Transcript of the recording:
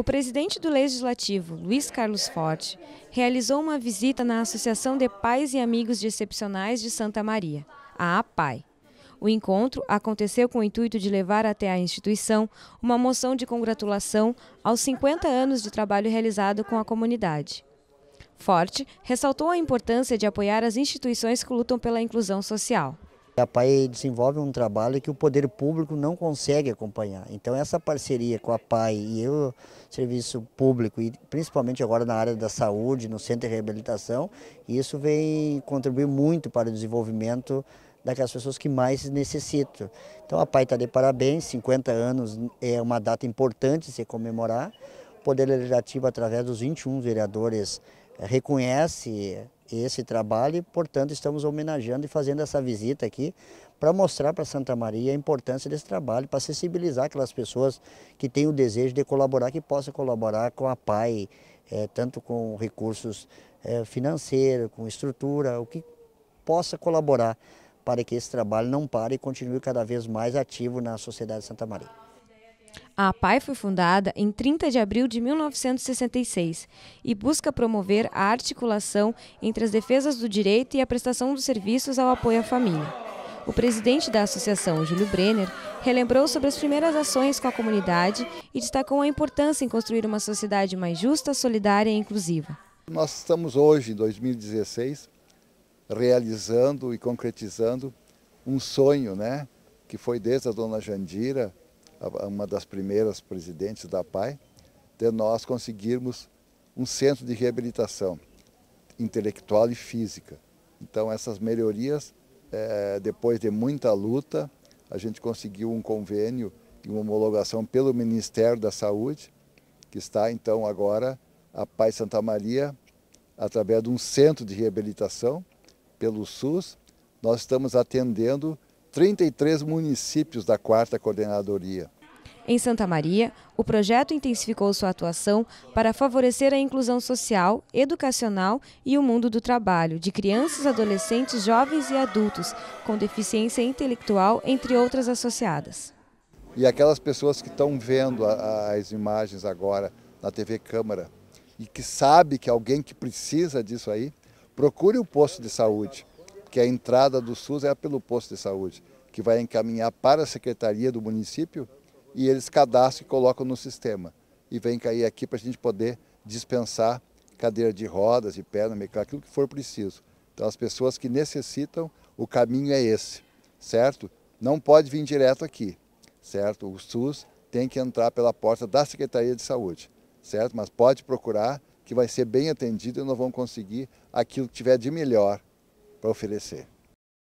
O presidente do Legislativo, Luiz Carlos Forte, realizou uma visita na Associação de Pais e Amigos de Excepcionais de Santa Maria, a APAI. O encontro aconteceu com o intuito de levar até a instituição uma moção de congratulação aos 50 anos de trabalho realizado com a comunidade. Forte ressaltou a importância de apoiar as instituições que lutam pela inclusão social. A PAE desenvolve um trabalho que o poder público não consegue acompanhar. Então essa parceria com a PAE e o serviço público, e principalmente agora na área da saúde, no centro de reabilitação, isso vem contribuir muito para o desenvolvimento daquelas pessoas que mais necessitam. Então a PAE está de parabéns, 50 anos é uma data importante se comemorar. O Poder Legislativo, através dos 21 vereadores reconhece esse trabalho e, portanto, estamos homenageando e fazendo essa visita aqui para mostrar para Santa Maria a importância desse trabalho, para sensibilizar aquelas pessoas que têm o desejo de colaborar, que possam colaborar com a PAI, é, tanto com recursos é, financeiros, com estrutura, o que possa colaborar para que esse trabalho não pare e continue cada vez mais ativo na sociedade de Santa Maria. A APAI foi fundada em 30 de abril de 1966 e busca promover a articulação entre as defesas do direito e a prestação dos serviços ao apoio à família. O presidente da associação, Júlio Brenner, relembrou sobre as primeiras ações com a comunidade e destacou a importância em construir uma sociedade mais justa, solidária e inclusiva. Nós estamos hoje, em 2016, realizando e concretizando um sonho, né, que foi desde a dona Jandira, uma das primeiras presidentes da PAI, de nós conseguirmos um centro de reabilitação intelectual e física. Então, essas melhorias, é, depois de muita luta, a gente conseguiu um convênio e uma homologação pelo Ministério da Saúde, que está então agora a Pai Santa Maria, através de um centro de reabilitação pelo SUS. Nós estamos atendendo 33 municípios da quarta coordenadoria. Em Santa Maria, o projeto intensificou sua atuação para favorecer a inclusão social, educacional e o mundo do trabalho de crianças, adolescentes, jovens e adultos com deficiência intelectual, entre outras associadas. E aquelas pessoas que estão vendo as imagens agora na TV Câmara e que sabe que alguém que precisa disso aí, procure o posto de saúde, que a entrada do SUS é pelo posto de saúde, que vai encaminhar para a secretaria do município e eles cadastram e colocam no sistema. E vem cair aqui para a gente poder dispensar cadeira de rodas, de perna, mecânica, aquilo que for preciso. Então as pessoas que necessitam, o caminho é esse, certo? Não pode vir direto aqui, certo? O SUS tem que entrar pela porta da Secretaria de Saúde, certo? Mas pode procurar que vai ser bem atendido e nós vamos conseguir aquilo que tiver de melhor para oferecer.